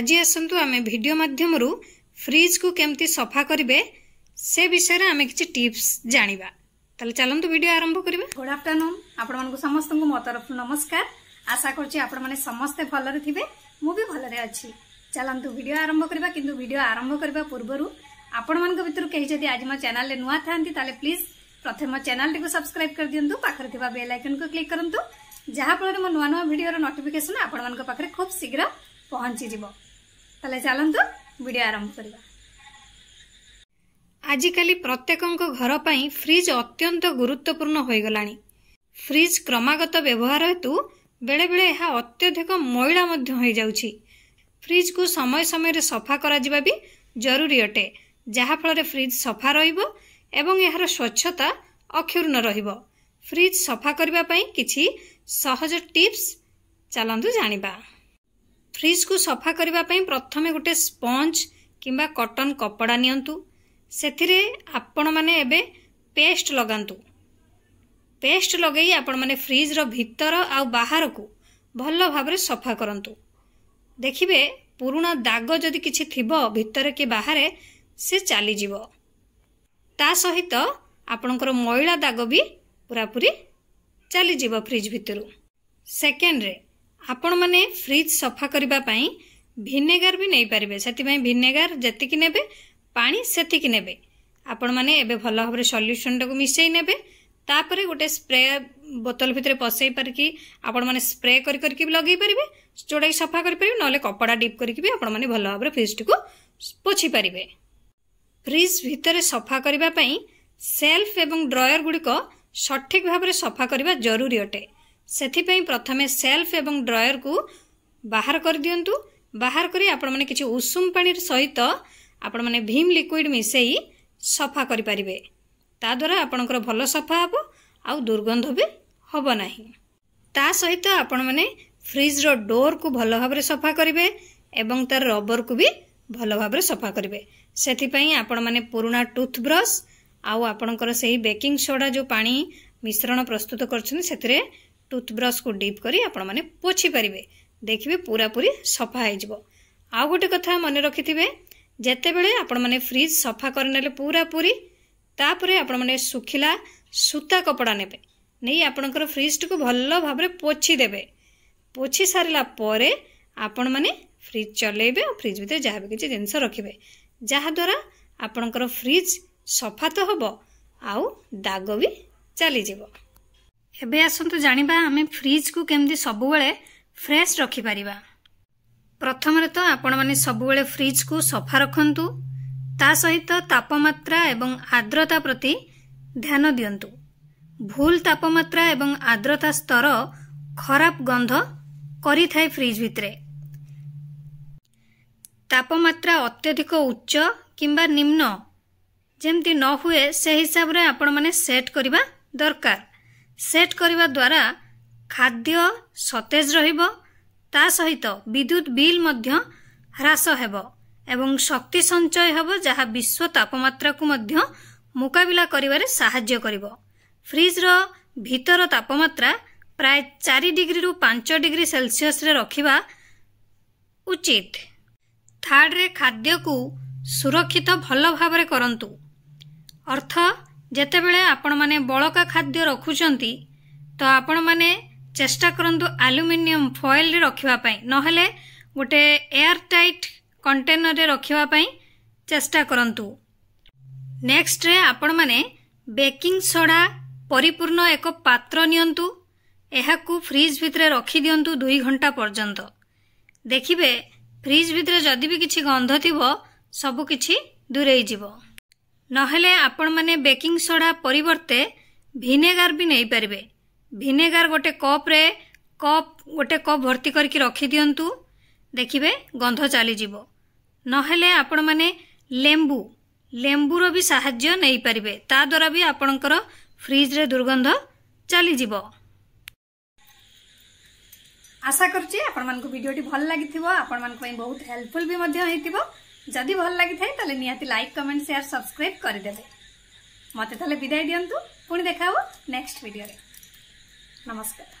ଆଜି ଆସନ୍ତୁ ଆମେ ଭିଡ଼ିଓ ମାଧ୍ୟମରୁ ଫ୍ରିଜ୍କୁ କେମିତି ସଫା କରିବେ ସେ ବିଷୟରେ ଆମେ କିଛି ଟିପ୍ସ ଜାଣିବା ତାହେଲେ ଚାଲନ୍ତୁ ଭିଡ଼ିଓ ଆରମ୍ଭ କରିବା ଗୁଡ୍ ଆଫ୍ଟରନୁନ୍ ଆପଣମାନଙ୍କୁ ସମସ୍ତଙ୍କୁ ମୋ ତରଫରୁ ନମସ୍କାର ଆଶା କରୁଛି ଆପଣମାନେ ସମସ୍ତେ ଭଲରେ ଥିବେ ମୁଁ ବି ଭଲରେ ଅଛି ଚାଲନ୍ତୁ ଭିଡ଼ିଓ ଆରମ୍ଭ କରିବା କିନ୍ତୁ ଭିଡ଼ିଓ ଆରମ୍ଭ କରିବା ପୂର୍ବରୁ ଆପଣମାନଙ୍କ ଭିତରୁ କେହି ଯଦି ଆଜି ମୋ ଚ୍ୟାନେଲରେ ନୂଆ ଥାନ୍ତି ତାହେଲେ ପ୍ଲିଜ୍ ପ୍ରଥମେ ମୋ ଚ୍ୟାନେଲଟିକୁ ସବସ୍କ୍ରାଇବ୍ କରିଦିଅନ୍ତୁ ପାଖରେ ଥିବା ବେଲ୍ ଆଇକନ୍କୁ କ୍ଲିକ୍ କରନ୍ତୁ ଯାହାଫଳରେ ମୋ ନୂଆ ନୂଆ ଭିଡ଼ିଓର ନୋଟିଫିକେସନ୍ ଆପଣମାନଙ୍କ ପାଖରେ ଖୁବ୍ ଶୀଘ୍ର ପହଞ୍ଚିଯିବ ତାହେଲେ ଚାଲନ୍ତୁ ଭିଡ଼ିଓ ଆରମ୍ଭ କରିବା ଆଜିକାଲି ପ୍ରତ୍ୟେକଙ୍କ ଘର ପାଇଁ ଫ୍ରିଜ୍ ଅତ୍ୟନ୍ତ ଗୁରୁତ୍ୱପୂର୍ଣ୍ଣ ହୋଇଗଲାଣି ଫ୍ରିଜ୍ କ୍ରମାଗତ ବ୍ୟବହାର ହେତୁ ବେଳେବେଳେ ଏହା ଅତ୍ୟଧିକ ମଇଳା ମଧ୍ୟ ହୋଇଯାଉଛି ଫ୍ରିଜ୍କୁ ସମୟ ସମୟରେ ସଫା କରାଯିବା ବି ଜରୁରୀ ଅଟେ ଯାହାଫଳରେ ଫ୍ରିଜ୍ ସଫା ରହିବ ଏବଂ ଏହାର ସ୍ୱଚ୍ଛତା ଅକ୍ଷୁର୍ଣ୍ଣ ରହିବ ଫ୍ରିଜ୍ ସଫା କରିବା ପାଇଁ କିଛି ସହଜ ଟିପ୍ସ ଚାଲନ୍ତୁ ଜାଣିବା ଫ୍ରିଜ୍କୁ ସଫା କରିବା ପାଇଁ ପ୍ରଥମେ ଗୋଟିଏ ସ୍ପଞ୍ଜ କିମ୍ବା କଟନ କପଡ଼ା ନିଅନ୍ତୁ ସେଥିରେ ଆପଣମାନେ ଏବେ ପେଷ୍ଟ ଲଗାନ୍ତୁ ପେଷ୍ଟ ଲଗାଇ ଆପଣମାନେ ଫ୍ରିଜ୍ର ଭିତର ଆଉ ବାହାରକୁ ଭଲ ଭାବରେ ସଫା କରନ୍ତୁ ଦେଖିବେ ପୁରୁଣା ଦାଗ ଯଦି କିଛି ଥିବ ଭିତରେ କି ବାହାରେ ସେ ଚାଲିଯିବ ତା ସହିତ ଆପଣଙ୍କର ମଇଳା ଦାଗ ବି ପୁରାପୁରି ଚାଲିଯିବ ଫ୍ରିଜ୍ ଭିତରୁ ସେକେଣ୍ଡରେ ଆପଣମାନେ ଫ୍ରିଜ୍ ସଫା କରିବା ପାଇଁ ଭିନେଗାର ବି ନେଇପାରିବେ ସେଥିପାଇଁ ଭିନେଗାର ଯେତିକି ନେବେ ପାଣି ସେତିକି ନେବେ ଆପଣମାନେ ଏବେ ଭଲ ଭାବରେ ସଲ୍ୟୁସନଟାକୁ ମିଶାଇ ନେବେ ତାପରେ ଗୋଟେ ସ୍ପ୍ରେ ବୋତଲ ଭିତରେ ପଶାଇ ପାରିକି ଆପଣମାନେ ସ୍ପ୍ରେ କରି କରିକି ବି ଲଗାଇ ପାରିବେ ଯେଉଁଟାକି ସଫା କରିପାରିବେ ନହେଲେ କପଡ଼ା ଡିପ୍ କରିକି ବି ଆପଣମାନେ ଭଲ ଭାବରେ ଫ୍ରିଜ୍ଟିକୁ ପୋଛିପାରିବେ ଫ୍ରିଜ୍ ଭିତରେ ସଫା କରିବା ପାଇଁ ସେଲ୍ଫ ଏବଂ ଡ୍ରୟର ଗୁଡ଼ିକ ସଠିକ୍ ଭାବରେ ସଫା କରିବା ଜରୁରୀ ଅଟେ ସେଥିପାଇଁ ପ୍ରଥମେ ସେଲ୍ଫ ଏବଂ ଡ୍ରୟର୍କୁ ବାହାର କରିଦିଅନ୍ତୁ ବାହାର କରି ଆପଣମାନେ କିଛି ଉଷୁମ ପାଣି ସହିତ ଆପଣମାନେ ଭୀମ୍ ଲିକ୍ୱିଡ଼ ମିଶାଇ ସଫା କରିପାରିବେ ତା ତାଦ୍ଵାରା ଆପଣଙ୍କର ଭଲ ସଫା ହେବ ଆଉ ଦୁର୍ଗନ୍ଧ ବି ହେବ ନାହିଁ ତା ସହିତ ଆପଣମାନେ ଫ୍ରିଜ୍ର ଡୋର୍କୁ ଭଲ ଭାବରେ ସଫା କରିବେ ଏବଂ ତାର ରବରକୁ ବି ଭଲ ଭାବରେ ସଫା କରିବେ ସେଥିପାଇଁ ଆପଣମାନେ ପୁରୁଣା ଟୁଥବ୍ରଶ ଆଉ ଆପଣଙ୍କର ସେହି ବେକିଂ ସୋଡ଼ା ଯେଉଁ ପାଣି ମିଶ୍ରଣ ପ୍ରସ୍ତୁତ କରିଛନ୍ତି ସେଥିରେ ଟୁଥବ୍ରଶକୁ ଡିପ୍ କରି ଆପଣମାନେ ପୋଛିପାରିବେ ଦେଖିବେ ପୁରାପୁରି ସଫା ହୋଇଯିବ ଆଉ ଗୋଟେ କଥା ମନେ ରଖିଥିବେ ଯେତେବେଳେ ଆପଣମାନେ ଫ୍ରିଜ୍ ସଫା କରିନେଲେ ପୁରା ପୁରି ତାପରେ ଆପଣମାନେ ଶୁଖିଲା ସୂତା କପଡ଼ା ନେବେ ନେଇ ଆପଣଙ୍କର ଫ୍ରିଜ୍ଟିକୁ ଭଲ ଭାବରେ ପୋଛି ଦେବେ ପୋଛି ସାରିଲା ପରେ ଆପଣମାନେ ଫ୍ରିଜ୍ ଚଲେଇବେ ଆଉ ଫ୍ରିଜ୍ ଭିତରେ ଯାହା ବି କିଛି ଜିନିଷ ରଖିବେ ଯାହାଦ୍ୱାରା ଆପଣଙ୍କର ଫ୍ରିଜ୍ ସଫା ତ ହେବ ଆଉ ଦାଗ ବି ଚାଲିଯିବ ଏବେ ଆସନ୍ତୁ ଜାଣିବା ଆମେ ଫ୍ରିଜ୍କୁ କେମିତି ସବୁବେଳେ ଫ୍ରେଶ ରଖିପାରିବା ପ୍ରଥମରେ ତ ଆପଣମାନେ ସବୁବେଳେ ଫ୍ରିଜ୍କୁ ସଫା ରଖନ୍ତୁ ତା ସହିତ ତାପମାତ୍ରା ଏବଂ ଆର୍ଦ୍ରତା ପ୍ରତି ଧ୍ୟାନ ଦିଅନ୍ତୁ ଭୁଲ ତାପମାତ୍ରା ଏବଂ ଆର୍ଦ୍ରତା ସ୍ତର ଖରାପ ଗନ୍ଧ କରିଥାଏ ଫ୍ରିଜ୍ ଭିତରେ ତାପମାତ୍ରା ଅତ୍ୟଧିକ ଉଚ୍ଚ କିମ୍ବା ନିମ୍ନ ଯେମିତି ନ ହୁଏ ସେ ହିସାବରେ ଆପଣମାନେ ସେଟ୍ କରିବା ଦରକାର ସେଟ୍ କରିବା ଦ୍ୱାରା ଖାଦ୍ୟ ସତେଜ ରହିବ ତା ସହିତ ବିଦ୍ୟୁତ୍ ବିଲ୍ ମଧ୍ୟ ହ୍ରାସ ହେବ ଏବଂ ଶକ୍ତି ସଞ୍ଚୟ ହେବ ଯାହା ବିଶ୍ୱ ତାପମାତ୍ରାକୁ ମଧ୍ୟ ମୁକାବିଲା କରିବାରେ ସାହାଯ୍ୟ କରିବ ଫ୍ରିଜ୍ର ଭିତର ତାପମାତ୍ରା ପ୍ରାୟ ଚାରି ଡିଗ୍ରୀରୁ ପାଞ୍ଚ ଡିଗ୍ରୀ ସେଲସିୟସରେ ରଖିବା ଉଚିତ ଥାର୍ଡ଼ରେ ଖାଦ୍ୟକୁ ସୁରକ୍ଷିତ ଭଲ ଭାବରେ କରନ୍ତୁ ଅର୍ଥ ଯେତେବେଳେ ଆପଣମାନେ ବଳକା ଖାଦ୍ୟ ରଖୁଛନ୍ତି ତ ଆପଣମାନେ ଚେଷ୍ଟା କରନ୍ତୁ ଆଲୁମିନିୟମ୍ ଫଏଲ୍ରେ ରଖିବା ପାଇଁ ନହେଲେ ଗୋଟିଏ ଏୟାର ଟାଇଟ୍ କଣ୍ଟେନରରେ ରଖିବା ପାଇଁ ଚେଷ୍ଟା କରନ୍ତୁ ନେକ୍ସଟରେ ଆପଣମାନେ ବେକିଂ ସୋଡ଼ା ପରିପୂର୍ଣ୍ଣ ଏକ ପାତ୍ର ନିଅନ୍ତୁ ଏହାକୁ ଫ୍ରିଜ୍ ଭିତରେ ରଖିଦିଅନ୍ତୁ ଦୁଇ ଘଣ୍ଟା ପର୍ଯ୍ୟନ୍ତ ଦେଖିବେ ଫ୍ରିଜ୍ ଭିତରେ ଯଦି ବି କିଛି ଗନ୍ଧ ଥିବ ସବୁକିଛି ଦୂରେଇ ଯିବ ନହେଲେ ଆପଣମାନେ ବେକିଂ ସୋଡ଼ା ପରିବର୍ତ୍ତେ ଭିନେଗାର ବି ନେଇପାରିବେ ଭିନେଗାର ଗୋଟେ କପ୍ରେ କପ୍ ଗୋଟେ କପ୍ ଭର୍ତ୍ତି କରିକି ରଖିଦିଅନ୍ତୁ ଦେଖିବେ ଗନ୍ଧ ଚାଲିଯିବ ନହେଲେ ଆପଣମାନେ ଲେମ୍ବୁ ଲେମ୍ବୁର ବି ସାହାଯ୍ୟ ନେଇପାରିବେ ତାଦ୍ୱାରା ବି ଆପଣଙ୍କର ଫ୍ରିଜ୍ରେ ଦୁର୍ଗନ୍ଧ ଚାଲିଯିବ ଆଶା କରୁଛି ଆପଣମାନଙ୍କୁ ଭିଡ଼ିଓଟି ଭଲ ଲାଗିଥିବ ଆପଣମାନଙ୍କ ପାଇଁ ବହୁତ ହେଲ୍ପଫୁଲ୍ ବି ମଧ୍ୟ ହୋଇଥିବ যদি ভাল লাগিথাই তাহলে নিহতি লাইক কমেন্ট সেয়ার সবসক্রাইব করিদেবে মতো তাহলে বিদায় দিও পুঁ দেখা নেক্সট ভিডিওরে নমস্কার